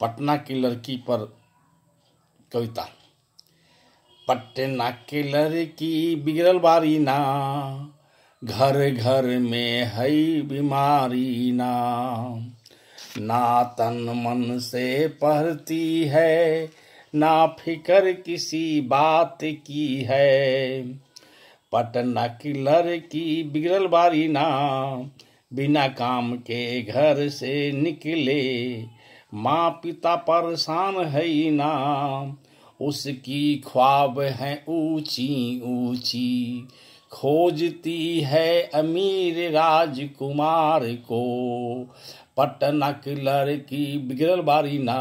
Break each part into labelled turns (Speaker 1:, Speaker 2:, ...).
Speaker 1: पटना की लड़की पर कविता पटना की लड़की बिगड़ल बारी ना घर घर में है बीमारी ना ना तन मन से पढ़ती है ना फिकर किसी बात की है पटना की लड़की बिगड़ल बारी ना बिना काम के घर से निकले माँ पिता परेशान है ना उसकी ख्वाब है ऊंची ऊंची खोजती है अमीर राजकुमार को पटनक लड़की बिगड़ बारी ना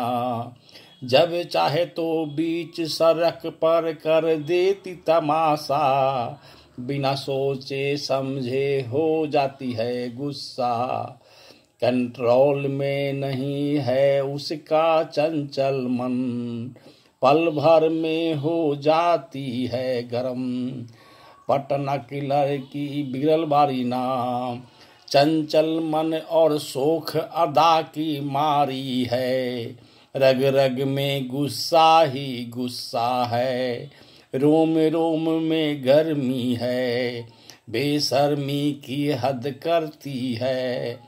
Speaker 1: जब चाहे तो बीच सड़क पर कर देती तमाशा बिना सोचे समझे हो जाती है गुस्सा कंट्रोल में नहीं है उसका चंचल मन पल भर में हो जाती है गरम पटना किलर की बिरल बारी नाम चंचल मन और शोख अदा की मारी है रग रग में गुस्सा ही गुस्सा है रोम रोम में गर्मी है बेशर्मी की हद करती है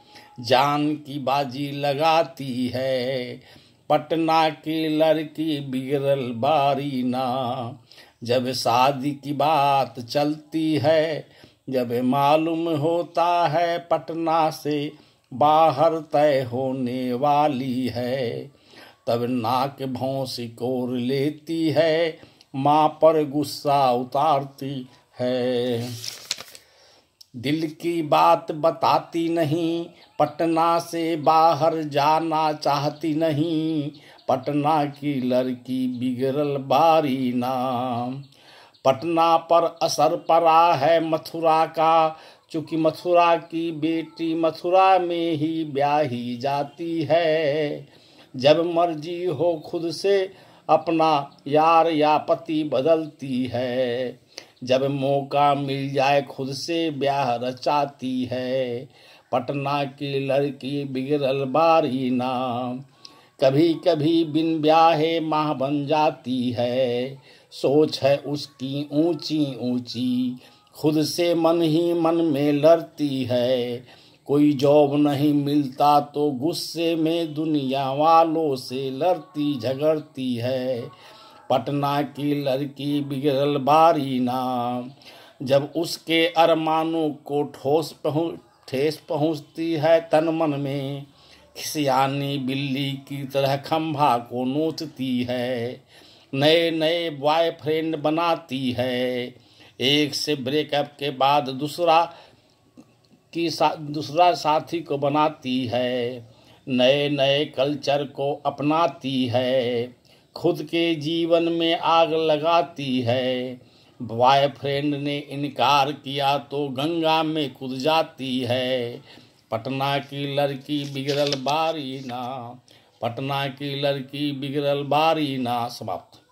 Speaker 1: जान की बाजी लगाती है पटना की लड़की बिगड़ल बारी ना जब शादी की बात चलती है जब मालूम होता है पटना से बाहर तय होने वाली है तब नाक भौं कोर लेती है माँ पर गुस्सा उतारती है दिल की बात बताती नहीं पटना से बाहर जाना चाहती नहीं पटना की लड़की बिगड़ल बारी नाम पटना पर असर पड़ा है मथुरा का चूँकि मथुरा की बेटी मथुरा में ही ब्याही जाती है जब मर्जी हो खुद से अपना यार या पति बदलती है जब मौका मिल जाए खुद से ब्याह रचाती है पटना की लड़की बिगड़ल बारी नाम कभी कभी बिन ब्याहे माँ बन जाती है सोच है उसकी ऊंची ऊंची खुद से मन ही मन में लड़ती है कोई जॉब नहीं मिलता तो गुस्से में दुनिया वालों से लड़ती झगड़ती है पटना की लड़की बिगड़ल बारी ना जब उसके अरमानों को ठोस पहुँच ठेस पहुँचती है तन मन में खिसियानी बिल्ली की तरह खम्भा को नोचती है नए नए बॉयफ्रेंड बनाती है एक से ब्रेकअप के बाद दूसरा की सा, दूसरा साथी को बनाती है नए नए कल्चर को अपनाती है खुद के जीवन में आग लगाती है बॉयफ्रेंड ने इनकार किया तो गंगा में कूद जाती है पटना की लड़की बिगड़ल बारी ना पटना की लड़की बिगड़ल बारी ना समाप्त